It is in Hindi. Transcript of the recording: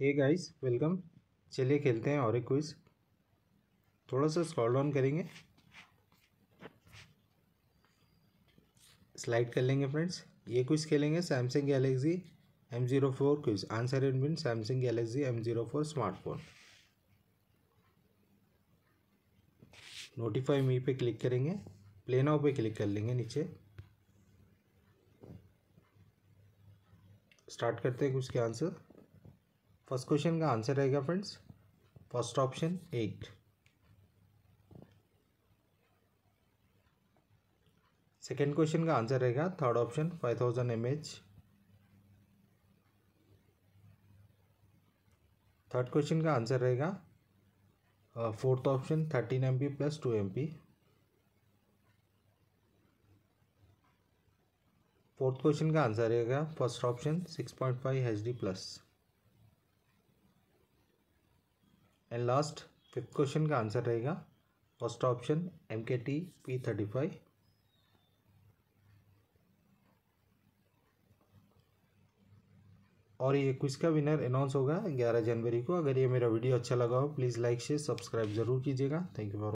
हे गाइस वेलकम चलिए खेलते हैं और एक क्विज थोड़ा सा स्क्रॉल डाउन करेंगे स्लाइड कर लेंगे फ्रेंड्स ये क्विज खेलेंगे Samsung Galaxy M zero four quiz answer in बिन Samsung Galaxy M zero four smartphone notify me पे क्लिक करेंगे प्ले नाउ पे क्लिक कर लेंगे नीचे स्टार्ट करते हैं कुछ के आंसर फर्स्ट क्वेश्चन का आंसर रहेगा friends first option eight second question का आंसर रहेगा third option five thousand M H third question का आंसर रहेगा fourth option thirteen M P plus two M P fourth question का आंसर रहेगा first option six point five H D plus and last fifth question का आंसर रहेगा first option M K T P thirty five और ये क्विज का विनर अनाउंस होगा ग्यारह जनवरी को अगर ये मेरा वीडियो अच्छा लगा हो प्लीज़ लाइक शेयर सब्सक्राइब जरूर कीजिएगा थैंक यू फॉर